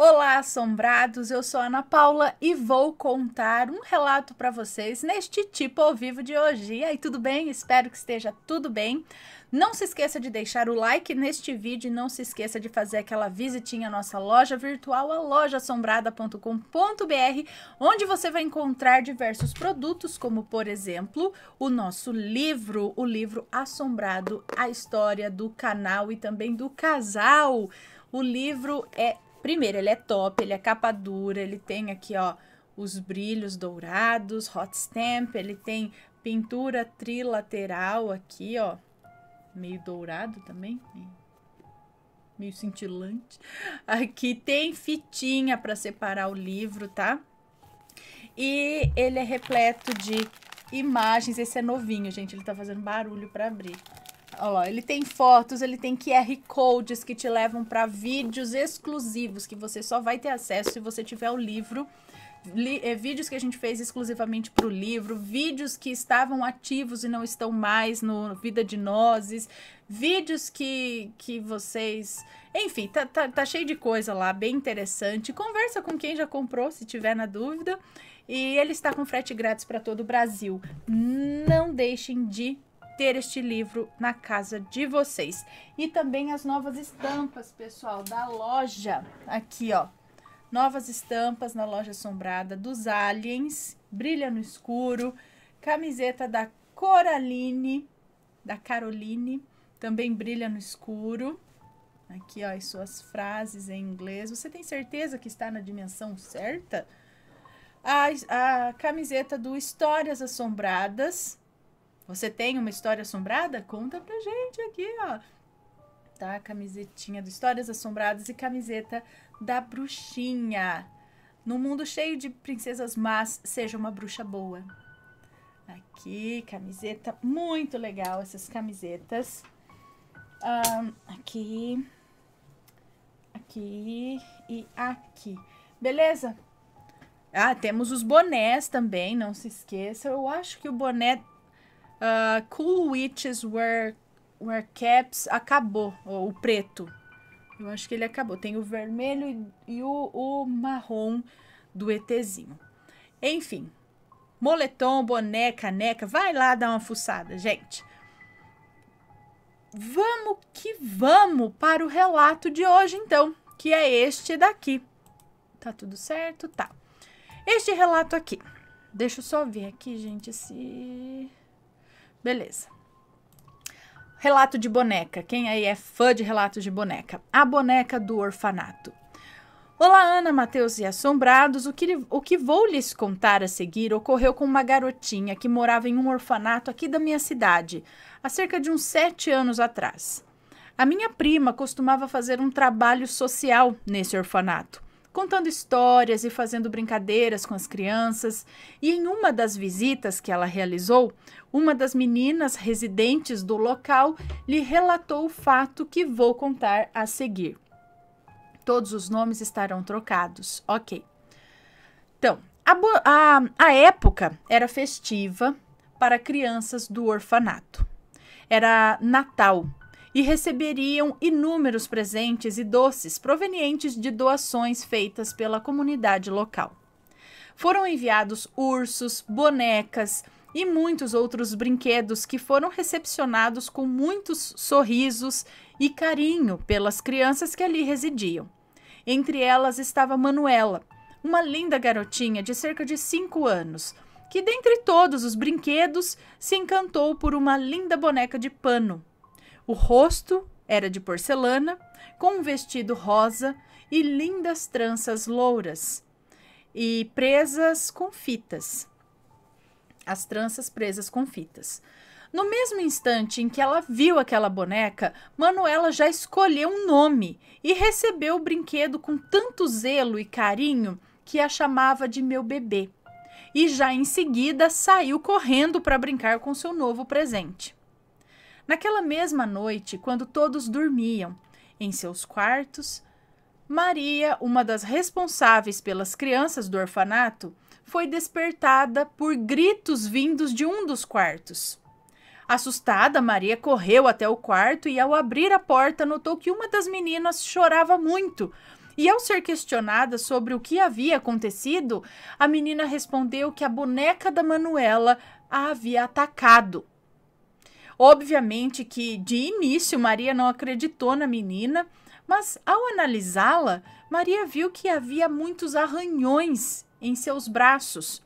Olá, assombrados! Eu sou Ana Paula e vou contar um relato para vocês neste tipo ao vivo de hoje. E aí, tudo bem? Espero que esteja tudo bem. Não se esqueça de deixar o like neste vídeo e não se esqueça de fazer aquela visitinha à nossa loja virtual, a lojaassombrada.com.br, onde você vai encontrar diversos produtos, como por exemplo, o nosso livro, o livro Assombrado, a história do canal e também do casal. O livro é Primeiro, ele é top, ele é capa dura, ele tem aqui, ó, os brilhos dourados, hot stamp, ele tem pintura trilateral aqui, ó, meio dourado também, meio cintilante. Aqui tem fitinha para separar o livro, tá? E ele é repleto de imagens, esse é novinho, gente, ele tá fazendo barulho para abrir. Olha lá, ele tem fotos, ele tem QR codes que te levam para vídeos exclusivos que você só vai ter acesso se você tiver o livro. Li, é, vídeos que a gente fez exclusivamente para o livro, vídeos que estavam ativos e não estão mais no Vida de Nozes, vídeos que, que vocês. Enfim, tá, tá, tá cheio de coisa lá, bem interessante. Conversa com quem já comprou, se tiver na dúvida. E ele está com frete grátis para todo o Brasil. Não deixem de ter este livro na casa de vocês. E também as novas estampas, pessoal, da loja. Aqui, ó. Novas estampas na loja assombrada dos aliens. Brilha no escuro. Camiseta da Coraline, da Caroline. Também brilha no escuro. Aqui, ó, as suas frases em inglês. Você tem certeza que está na dimensão certa? A, a camiseta do Histórias Assombradas, você tem uma história assombrada? Conta pra gente aqui, ó. Tá? Camisetinha do Histórias Assombradas e camiseta da Bruxinha. No mundo cheio de princesas más, seja uma bruxa boa. Aqui, camiseta. Muito legal essas camisetas. Um, aqui. Aqui e aqui. Beleza? Ah, temos os bonés também, não se esqueça. Eu acho que o boné Uh, cool Witches Wear, wear Caps acabou, oh, o preto. Eu acho que ele acabou. Tem o vermelho e, o, o marrom do ETzinho. Enfim, moletom, boné, caneca, vai lá dar uma fuçada, gente. Vamos que vamos para o relato de hoje, então, que é este daqui. Tá tudo certo? Tá. Este relato aqui. Deixa eu só ver aqui, gente, se... Beleza. Relato de boneca. Quem aí é fã de relatos de boneca? A boneca do orfanato. Olá, Ana, Matheus e Assombrados. O que, o que vou lhes contar a seguir ocorreu com uma garotinha que morava em um orfanato aqui da minha cidade, há cerca de uns sete anos atrás. A minha prima costumava fazer um trabalho social nesse orfanato contando histórias e fazendo brincadeiras com as crianças. E em uma das visitas que ela realizou, uma das meninas residentes do local lhe relatou o fato que vou contar a seguir. Todos os nomes estarão trocados, ok. Então, a, a, a época era festiva para crianças do orfanato. Era Natal e receberiam inúmeros presentes e doces provenientes de doações feitas pela comunidade local. Foram enviados ursos, bonecas e muitos outros brinquedos que foram recepcionados com muitos sorrisos e carinho pelas crianças que ali residiam. Entre elas estava Manuela, uma linda garotinha de cerca de 5 anos, que dentre todos os brinquedos se encantou por uma linda boneca de pano o rosto era de porcelana, com um vestido rosa e lindas tranças louras e presas com fitas. As tranças presas com fitas. No mesmo instante em que ela viu aquela boneca, Manuela já escolheu um nome e recebeu o brinquedo com tanto zelo e carinho que a chamava de meu bebê. E já em seguida saiu correndo para brincar com seu novo presente. Naquela mesma noite, quando todos dormiam em seus quartos, Maria, uma das responsáveis pelas crianças do orfanato, foi despertada por gritos vindos de um dos quartos. Assustada, Maria correu até o quarto e, ao abrir a porta, notou que uma das meninas chorava muito. E, ao ser questionada sobre o que havia acontecido, a menina respondeu que a boneca da Manuela a havia atacado. Obviamente que de início Maria não acreditou na menina, mas ao analisá-la, Maria viu que havia muitos arranhões em seus braços.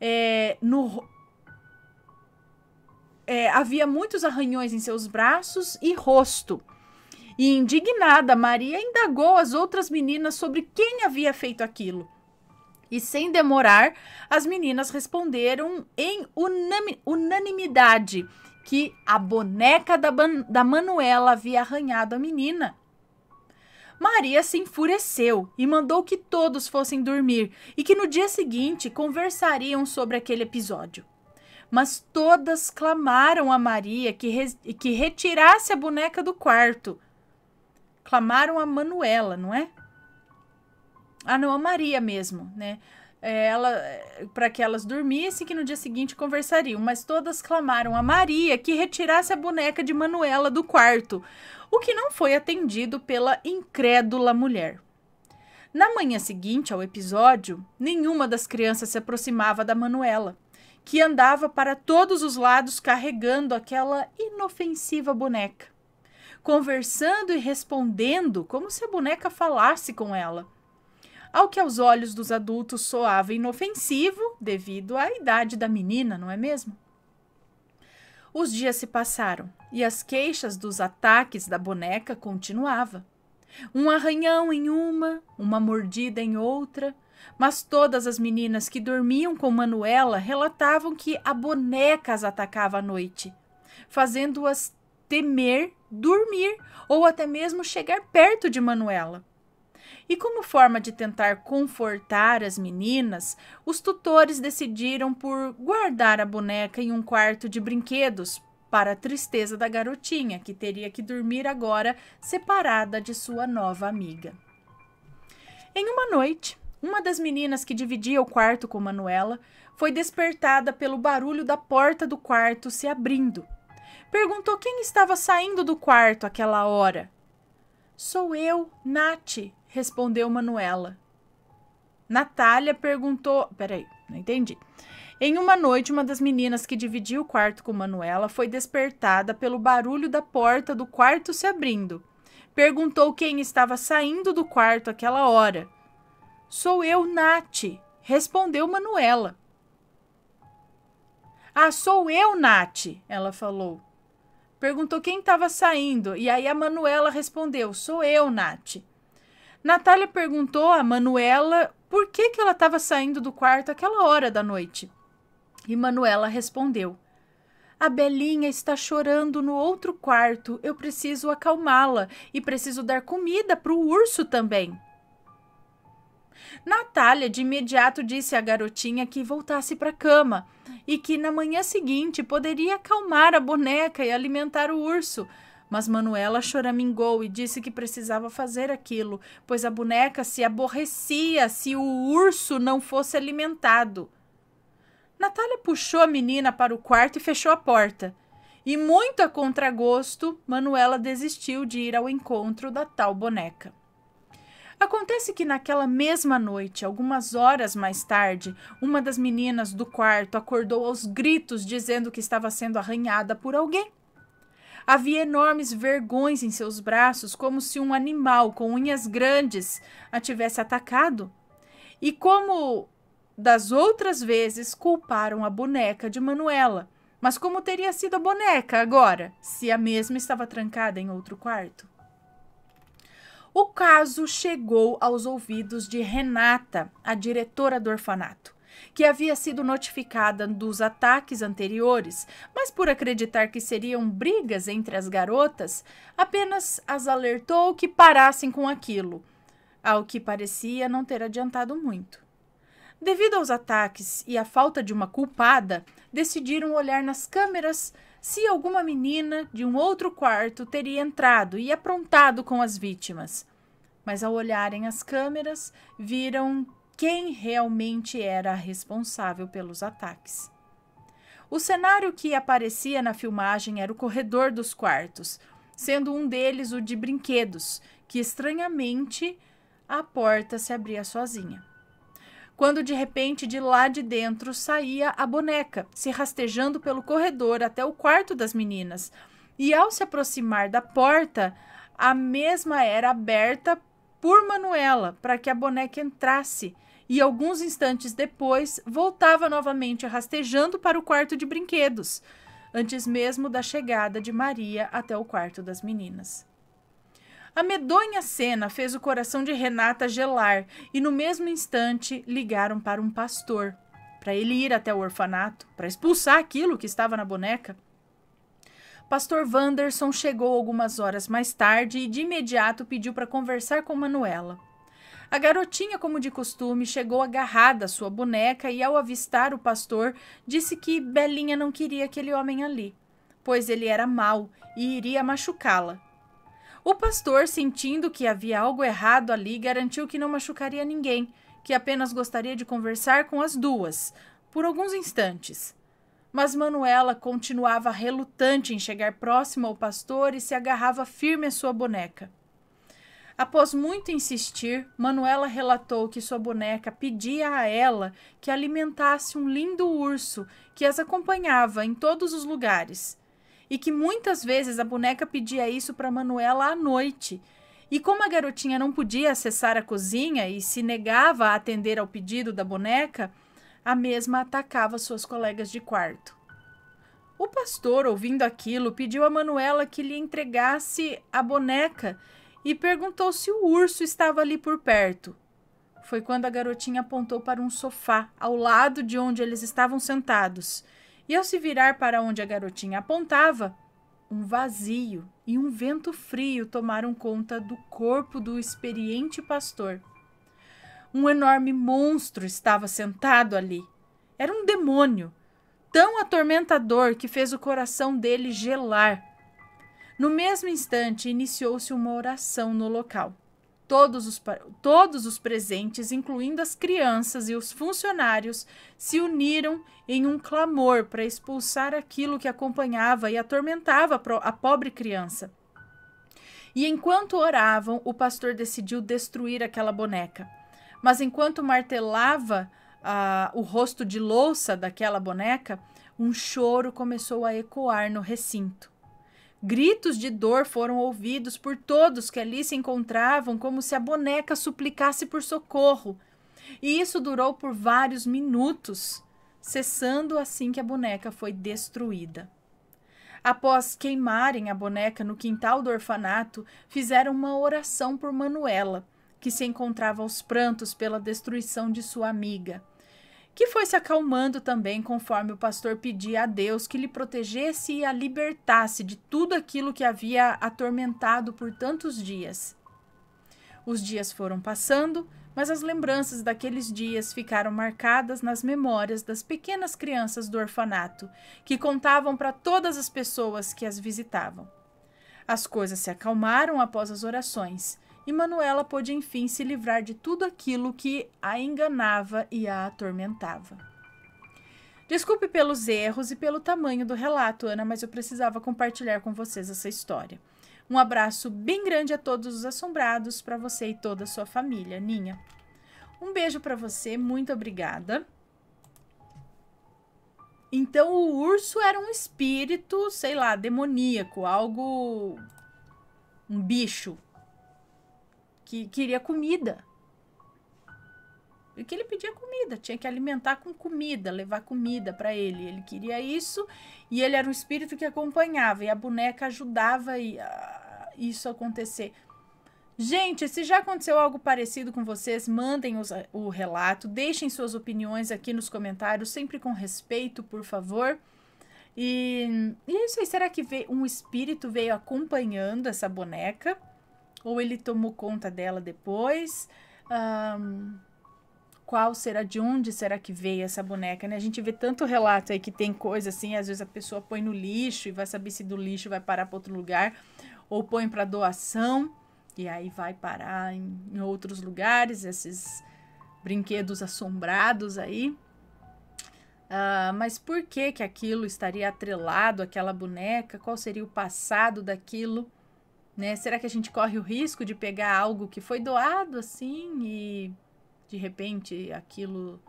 É, no, é, havia muitos arranhões em seus braços e rosto. E indignada, Maria indagou as outras meninas sobre quem havia feito aquilo. E sem demorar, as meninas responderam em unanimidade que a boneca da, da Manuela havia arranhado a menina. Maria se enfureceu e mandou que todos fossem dormir e que no dia seguinte conversariam sobre aquele episódio. Mas todas clamaram a Maria que, re que retirasse a boneca do quarto. Clamaram a Manuela, não é? Ah, não, a Maria mesmo, né? É, ela é, para que elas dormissem que no dia seguinte conversariam, mas todas clamaram a Maria que retirasse a boneca de Manuela do quarto, o que não foi atendido pela incrédula mulher. Na manhã seguinte ao episódio, nenhuma das crianças se aproximava da Manuela, que andava para todos os lados carregando aquela inofensiva boneca, conversando e respondendo como se a boneca falasse com ela ao que aos olhos dos adultos soava inofensivo devido à idade da menina, não é mesmo? Os dias se passaram e as queixas dos ataques da boneca continuavam. Um arranhão em uma, uma mordida em outra, mas todas as meninas que dormiam com Manuela relatavam que a boneca as atacava à noite, fazendo-as temer dormir ou até mesmo chegar perto de Manuela. E como forma de tentar confortar as meninas, os tutores decidiram por guardar a boneca em um quarto de brinquedos para a tristeza da garotinha, que teria que dormir agora separada de sua nova amiga. Em uma noite, uma das meninas que dividia o quarto com Manuela foi despertada pelo barulho da porta do quarto se abrindo. Perguntou quem estava saindo do quarto àquela hora. Sou eu, Nath, respondeu Manuela. Natália perguntou. Peraí, não entendi. Em uma noite, uma das meninas que dividia o quarto com Manuela foi despertada pelo barulho da porta do quarto se abrindo. Perguntou quem estava saindo do quarto aquela hora. Sou eu, Nath, respondeu Manuela. Ah, sou eu, Nath, ela falou. Perguntou quem estava saindo, e aí a Manuela respondeu: Sou eu, Nath. Natália perguntou a Manuela por que, que ela estava saindo do quarto aquela hora da noite. E Manuela respondeu: A Belinha está chorando no outro quarto. Eu preciso acalmá-la e preciso dar comida para o urso também. Natália de imediato disse à garotinha que voltasse para a cama e que na manhã seguinte poderia acalmar a boneca e alimentar o urso, mas Manuela choramingou e disse que precisava fazer aquilo, pois a boneca se aborrecia se o urso não fosse alimentado. Natália puxou a menina para o quarto e fechou a porta. E muito a contragosto, Manuela desistiu de ir ao encontro da tal boneca. Acontece que naquela mesma noite, algumas horas mais tarde, uma das meninas do quarto acordou aos gritos dizendo que estava sendo arranhada por alguém. Havia enormes vergões em seus braços, como se um animal com unhas grandes a tivesse atacado. E como das outras vezes, culparam a boneca de Manuela. Mas como teria sido a boneca agora, se a mesma estava trancada em outro quarto? O caso chegou aos ouvidos de Renata, a diretora do orfanato que havia sido notificada dos ataques anteriores, mas por acreditar que seriam brigas entre as garotas, apenas as alertou que parassem com aquilo, ao que parecia não ter adiantado muito. Devido aos ataques e à falta de uma culpada, decidiram olhar nas câmeras se alguma menina de um outro quarto teria entrado e aprontado com as vítimas. Mas ao olharem as câmeras, viram quem realmente era responsável pelos ataques. O cenário que aparecia na filmagem era o corredor dos quartos, sendo um deles o de brinquedos, que estranhamente a porta se abria sozinha. Quando de repente de lá de dentro saía a boneca, se rastejando pelo corredor até o quarto das meninas, e ao se aproximar da porta, a mesma era aberta por Manuela para que a boneca entrasse e alguns instantes depois voltava novamente rastejando para o quarto de brinquedos, antes mesmo da chegada de Maria até o quarto das meninas. A medonha cena fez o coração de Renata gelar e no mesmo instante ligaram para um pastor, para ele ir até o orfanato, para expulsar aquilo que estava na boneca. Pastor Wanderson chegou algumas horas mais tarde e de imediato pediu para conversar com Manuela. A garotinha, como de costume, chegou agarrada à sua boneca e, ao avistar o pastor, disse que Belinha não queria aquele homem ali, pois ele era mau e iria machucá-la. O pastor, sentindo que havia algo errado ali, garantiu que não machucaria ninguém, que apenas gostaria de conversar com as duas, por alguns instantes. Mas Manuela continuava relutante em chegar próximo ao pastor e se agarrava firme à sua boneca. Após muito insistir, Manuela relatou que sua boneca pedia a ela que alimentasse um lindo urso que as acompanhava em todos os lugares. E que muitas vezes a boneca pedia isso para Manuela à noite. E como a garotinha não podia acessar a cozinha e se negava a atender ao pedido da boneca, a mesma atacava suas colegas de quarto. O pastor, ouvindo aquilo, pediu a Manuela que lhe entregasse a boneca e perguntou se o urso estava ali por perto. Foi quando a garotinha apontou para um sofá ao lado de onde eles estavam sentados. E ao se virar para onde a garotinha apontava, um vazio e um vento frio tomaram conta do corpo do experiente pastor. Um enorme monstro estava sentado ali. Era um demônio, tão atormentador que fez o coração dele gelar no mesmo instante, iniciou-se uma oração no local. Todos os, todos os presentes, incluindo as crianças e os funcionários, se uniram em um clamor para expulsar aquilo que acompanhava e atormentava a pobre criança. E enquanto oravam, o pastor decidiu destruir aquela boneca. Mas enquanto martelava o rosto de louça daquela boneca, um choro começou a ecoar no recinto. Gritos de dor foram ouvidos por todos que ali se encontravam, como se a boneca suplicasse por socorro. E isso durou por vários minutos, cessando assim que a boneca foi destruída. Após queimarem a boneca no quintal do orfanato, fizeram uma oração por Manuela, que se encontrava aos prantos pela destruição de sua amiga que foi se acalmando também conforme o pastor pedia a Deus que lhe protegesse e a libertasse de tudo aquilo que havia atormentado por tantos dias. Os dias foram passando, mas as lembranças daqueles dias ficaram marcadas nas memórias das pequenas crianças do orfanato, que contavam para todas as pessoas que as visitavam. As coisas se acalmaram após as orações, e Manuela pôde enfim se livrar de tudo aquilo que a enganava e a atormentava. Desculpe pelos erros e pelo tamanho do relato, Ana, mas eu precisava compartilhar com vocês essa história. Um abraço bem grande a todos os assombrados, para você e toda a sua família, Ninha. Um beijo para você, muito obrigada. Então, o urso era um espírito, sei lá, demoníaco, algo. um bicho que queria comida. E que ele pedia comida, tinha que alimentar com comida, levar comida para ele. Ele queria isso e ele era um espírito que acompanhava e a boneca ajudava ah, isso acontecer. Gente, se já aconteceu algo parecido com vocês, mandem os, ah, o relato, deixem suas opiniões aqui nos comentários, sempre com respeito, por favor. E, e é isso aí. Será que veio, um espírito veio acompanhando essa boneca? ou ele tomou conta dela depois? Um, qual será de onde será que veio essa boneca, né? A gente vê tanto relato aí que tem coisa assim, às vezes a pessoa põe no lixo e vai saber se do lixo vai parar para outro lugar ou põe para doação e aí vai parar em, em, outros lugares esses brinquedos assombrados aí. Uh, mas por que que aquilo estaria atrelado àquela boneca? Qual seria o passado daquilo? Né? Será que a gente corre o risco de pegar algo que foi doado assim e de repente aquilo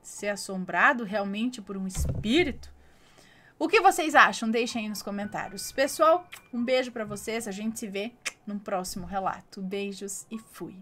ser assombrado realmente por um espírito? O que vocês acham? Deixem aí nos comentários. Pessoal, um beijo para vocês. A gente se vê num próximo relato. Beijos e fui.